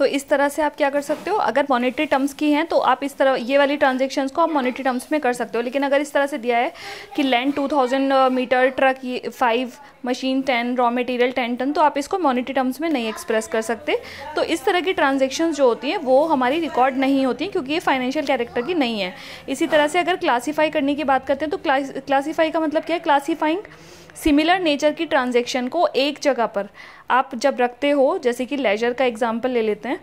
तो इस तरह से आप क्या कर सकते हो अगर मॉनिटरी टर्म्स की हैं तो आप इस तरह ये वाली ट्रांजेक्शन को आप मॉनिटरी टर्म्स में कर सकते हो लेकिन अगर इस तरह से दिया है कि land two thousand meter truck five machine ten raw material ten ton तो आप इसको मॉनिटरी टर्म्स में नहीं एक्सप्रेस कर सकते तो इस तरह की ट्रांजेक्शन जो होती हैं वो हमारी रिकॉर्ड नहीं होती क्योंकि ये फाइनेंशियल कैरेक्टर की नहीं है इसी तरह से अगर क्लासीफाई करने की बात करते हैं तो क्लासीफाई का मतलब क्या है क्लासीफाइंग सिमिलर नेचर की ट्रांजेक्शन को एक जगह पर आप जब रखते हो जैसे कि लेजर का एग्जाम्पल ले लेते हैं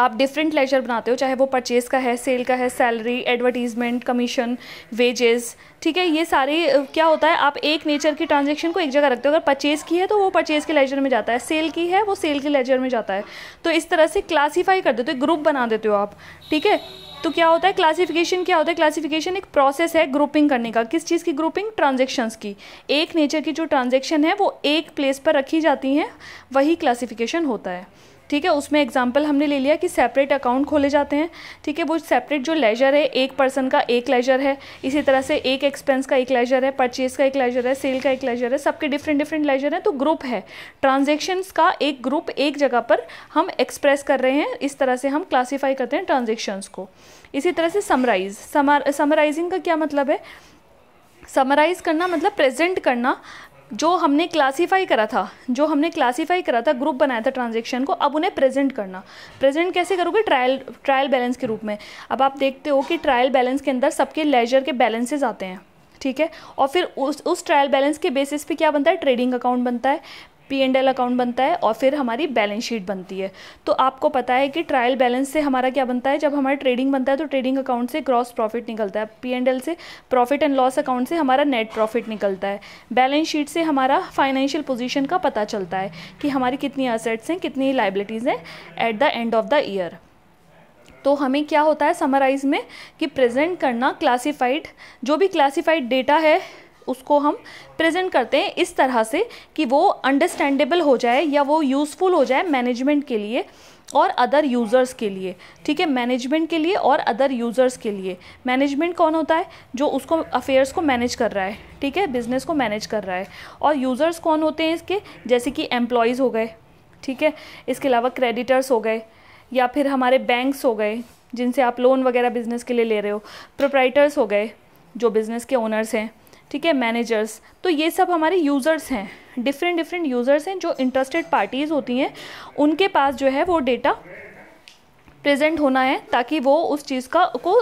आप डिफरेंट लेजर बनाते हो चाहे वो परचेज़ का है सेल का है सैलरी एडवर्टीजमेंट कमीशन वेजेस ठीक है ये सारे क्या होता है आप एक नेचर की ट्रांजेक्शन को एक जगह रखते हो अगर परचेज़ की है तो वो परचेज़ के लेजर में जाता है सेल की है वो सेल के लेजर में जाता है तो इस तरह से क्लासीफाई कर देते हो ग्रुप बना देते हो आप ठीक है तो क्या होता है क्लासिफिकेशन क्या होता है क्लासिफिकेशन एक प्रोसेस है ग्रुपिंग करने का किस चीज़ की ग्रुपिंग ट्रांजेक्शन्स की एक नेचर की जो ट्रांजेक्शन है वो एक प्लेस पर रखी जाती हैं वही क्लासिफिकेशन होता है ठीक है उसमें एग्जाम्पल हमने ले लिया कि सेपरेट अकाउंट खोले जाते हैं ठीक है वो सेपरेट जो लेजर है एक पर्सन का एक लेजर है इसी तरह से एक एक्सपेंस का एक लेजर है परचेज का एक लेजर है सेल का एक लेजर है सबके डिफरेंट डिफरेंट लेजर हैं तो ग्रुप है ट्रांजेक्शन्स का एक ग्रुप एक जगह पर हम एक्सप्रेस कर रहे हैं इस तरह से हम क्लासीफाई करते हैं ट्रांजेक्शन्स को इसी तरह से समराइज समराइजिंग का क्या मतलब है समराइज करना मतलब प्रेजेंट करना जो हमने क्लासीफाई करा था जो हमने क्लासीफाई करा था ग्रुप बनाया था ट्रांजेक्शन को अब उन्हें प्रेजेंट करना प्रेजेंट कैसे करोगे ट्रायल ट्रायल बैलेंस के रूप में अब आप देखते हो कि ट्रायल बैलेंस के अंदर सबके लेजर के बैलेंसेज आते हैं ठीक है और फिर उस उस ट्रायल बैलेंस के बेसिस पे क्या बनता है ट्रेडिंग अकाउंट बनता है पी एंड एल अकाउंट बनता है और फिर हमारी बैलेंस शीट बनती है तो आपको पता है कि ट्रायल बैलेंस से हमारा क्या बनता है जब हमारा ट्रेडिंग बनता है तो ट्रेडिंग अकाउंट से ग्रॉस प्रॉफिट निकलता है पी एंड एल से प्रॉफिट एंड लॉस अकाउंट से हमारा नेट प्रॉफिट निकलता है बैलेंस शीट से हमारा फाइनेंशियल पोजिशन का पता चलता है कि हमारी कितनी असेट्स हैं कितनी लाइबिलिटीज़ हैं at the end of the year तो हमें क्या होता है समराइज़ में कि प्रेजेंट करना क्लासिफाइड जो भी क्लासिफाइड डेटा है उसको हम प्रेजेंट करते हैं इस तरह से कि वो अंडरस्टैंडेबल हो जाए या वो यूज़फुल हो जाए मैनेजमेंट के लिए और अदर यूज़र्स के लिए ठीक है मैनेजमेंट के लिए और अदर यूज़र्स के लिए मैनेजमेंट कौन होता है जो उसको अफेयर्स को मैनेज कर रहा है ठीक है बिज़नेस को मैनेज कर रहा है और यूज़र्स कौन होते हैं इसके जैसे कि एम्प्लॉयज़ हो गए ठीक है इसके अलावा क्रेडिटर्स हो गए या फिर हमारे बैंक्स हो गए जिनसे आप लोन वगैरह बिज़नेस के लिए ले रहे हो प्रोप्राइटर्स हो गए जो बिज़नेस के ओनर्स हैं ठीक है मैनेजर्स तो ये सब हमारे यूज़र्स हैं डिफरेंट डिफरेंट यूज़र्स हैं जो इंटरेस्टेड पार्टीज़ होती हैं उनके पास जो है वो डेटा प्रेजेंट होना है ताकि वो उस चीज़ का को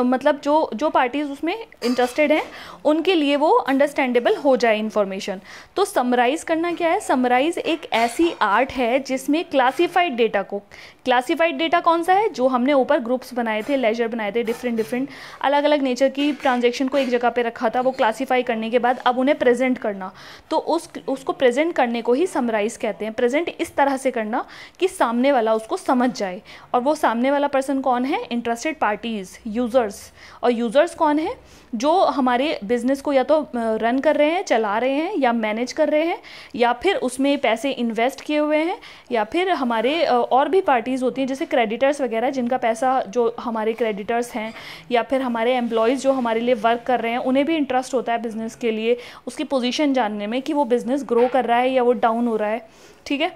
मतलब जो जो पार्टीज़ उसमें इंटरेस्टेड हैं उनके लिए वो अंडरस्टैंडेबल हो जाए इन्फॉर्मेशन तो समराइज़ करना क्या है समराइज़ एक ऐसी आर्ट है जिसमें क्लासिफाइड डेटा को क्लासिफाइड डेटा कौन सा है जो हमने ऊपर ग्रुप्स बनाए थे लेजर बनाए थे डिफरेंट डिफरेंट अलग अलग नेचर की ट्रांजेक्शन को एक जगह पर रखा था वो क्लासीफाई करने के बाद अब उन्हें प्रेजेंट करना तो उस उसको प्रेजेंट करने को ही समराइज़ कहते हैं प्रेजेंट इस तरह से करना कि सामने वाला उसको समझ जाए और वो सामने वाला पर्सन कौन है इंटरेस्टेड पार्टीज़ यूज़र यूज़र्स और यूज़र्स कौन है जो हमारे बिज़नेस को या तो रन कर रहे हैं चला रहे हैं या मैनेज कर रहे हैं या फिर उसमें पैसे इन्वेस्ट किए हुए हैं या फिर हमारे और भी पार्टीज़ होती हैं जैसे क्रेडिटर्स वगैरह जिनका पैसा जो हमारे क्रेडिटर्स हैं या फिर हमारे एम्प्लॉयज़ जो हमारे लिए वर्क कर रहे हैं उन्हें भी इंटरेस्ट होता है बिज़नेस के लिए उसकी पोजिशन जानने में कि वो बिज़नेस ग्रो कर रहा है या वो डाउन हो रहा है ठीक है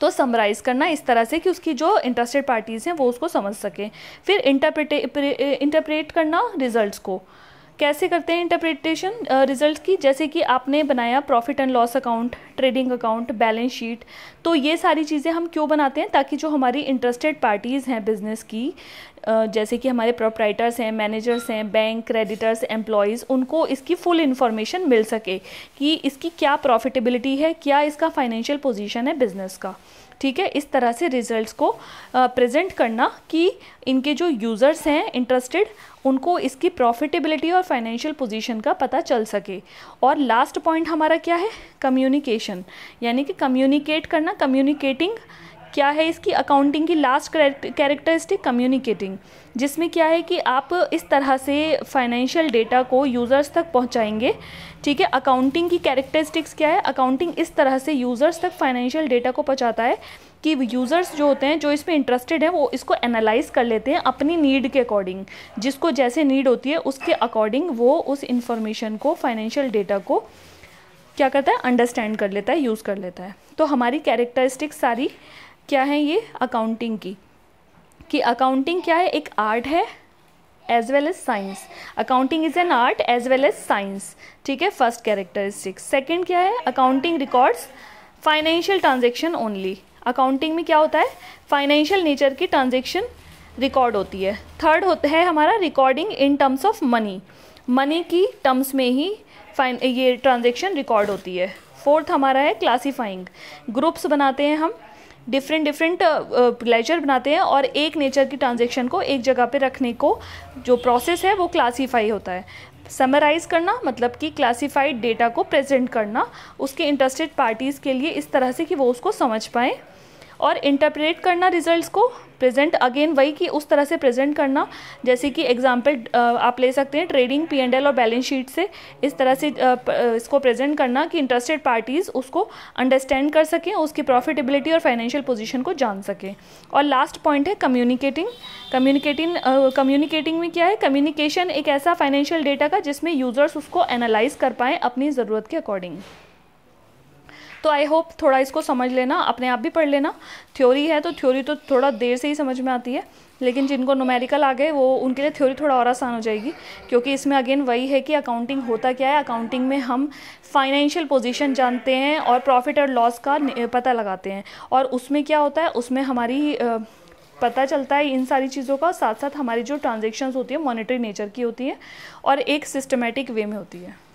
तो समराइज़ करना इस तरह से कि उसकी जो इंटरेस्टेड पार्टीज़ हैं वो उसको समझ सकें फिर इंटरप्रेट इंटरप्रेट करना रिजल्ट को कैसे करते हैं इंटरप्रिटेशन रिजल्ट uh, की जैसे कि आपने बनाया profit and loss account trading account balance sheet तो ये सारी चीज़ें हम क्यों बनाते हैं ताकि जो हमारी इंटरेस्टेड पार्टीज़ हैं बिज़नेस की uh, जैसे कि हमारे प्रोपराइटर्स हैं मैनेजर्स हैं बैंक क्रेडिटर्स एम्प्लॉयज़ उनको इसकी फुल इन्फॉर्मेशन मिल सके कि इसकी क्या प्रॉफिटेबिलिटी है क्या इसका फाइनेंशियल पोजिशन है बिज़नेस का ठीक है इस तरह से रिजल्ट्स को प्रेजेंट uh, करना कि इनके जो यूज़र्स हैं इंटरेस्टेड उनको इसकी प्रॉफिटेबिलिटी और फाइनेंशियल पोजीशन का पता चल सके और लास्ट पॉइंट हमारा क्या है कम्युनिकेशन यानी कि कम्युनिकेट करना कम्युनिकेटिंग क्या है इसकी अकाउंटिंग की लास्ट कैरेक्टरिस्टिक कम्युनिकेटिंग जिसमें क्या है कि आप इस तरह से फाइनेंशियल डेटा को यूज़र्स तक पहुंचाएंगे ठीक है अकाउंटिंग की कैरेक्टरिस्टिक्स क्या है अकाउंटिंग इस तरह से यूज़र्स तक फाइनेंशियल डेटा को पहुँचाता है कि यूज़र्स जो होते हैं जो इसमें इंटरेस्टेड हैं वो इसको एनालाइज कर लेते हैं अपनी नीड के अकॉर्डिंग जिसको जैसे नीड होती है उसके अकॉर्डिंग वो उस इन्फॉर्मेशन को फाइनेंशियल डेटा को क्या करता है अंडरस्टैंड कर लेता है यूज़ कर लेता है तो हमारी कैरेक्टरिस्टिक्स सारी क्या है ये अकाउंटिंग की कि अकाउंटिंग क्या है एक आर्ट है as well as science accounting is an art as well as science ठीक है फर्स्ट कैरेक्टरिस्टिक सेकेंड क्या है accounting records financial transaction only accounting में क्या होता है फाइनेंशियल नेचर की ट्रांजेक्शन रिकॉर्ड होती है थर्ड होता है हमारा recording in terms of money money की टर्म्स में ही फाइन ये ट्रांजेक्शन रिकॉर्ड होती है फोर्थ हमारा है क्लासीफाइंग ग्रुप्स बनाते हैं हम डिफरेंट डिफरेंट लेजर बनाते हैं और एक नेचर की ट्रांजेक्शन को एक जगह पे रखने को जो प्रोसेस है वो क्लासीफाई होता है समराइज करना मतलब कि क्लासीफाइड डेटा को प्रेजेंट करना उसके इंटरेस्टेड पार्टीज़ के लिए इस तरह से कि वो उसको समझ पाएँ और इंटरप्रेट करना रिजल्ट्स को प्रेजेंट अगेन वही कि उस तरह से प्रेजेंट करना जैसे कि एग्जांपल आप ले सकते हैं ट्रेडिंग पी एंड एल और बैलेंस शीट से इस तरह से इसको प्रेजेंट करना कि इंटरेस्टेड पार्टीज़ उसको अंडरस्टैंड कर सकें उसकी प्रॉफिटेबिलिटी और फाइनेंशियल पोजीशन को जान सकें और लास्ट पॉइंट है कम्युनिकेटिंग कम्युनिकेटिंग कम्युनिकेटिंग में क्या है कम्युनिकेशन एक ऐसा फाइनेंशियल डेटा का जिसमें यूज़र्स उसको एनालाइज कर पाएँ अपनी ज़रूरत के अकॉर्डिंग तो आई होप थोड़ा इसको समझ लेना अपने आप भी पढ़ लेना थ्योरी है तो थ्योरी तो थोड़ा देर से ही समझ में आती है लेकिन जिनको नोमेरिकल आ गए वो उनके लिए थ्योरी थोड़ा और आसान हो जाएगी क्योंकि इसमें अगेन वही है कि अकाउंटिंग होता क्या है अकाउंटिंग में हम फाइनेंशियल पोजीशन जानते हैं और प्रॉफिट और लॉस का पता लगाते हैं और उसमें क्या होता है उसमें हमारी पता चलता है इन सारी चीज़ों का साथ साथ हमारी जो ट्रांजेक्शन्स होती है मॉनिटरी नेचर की होती है और एक सिस्टमेटिक वे में होती है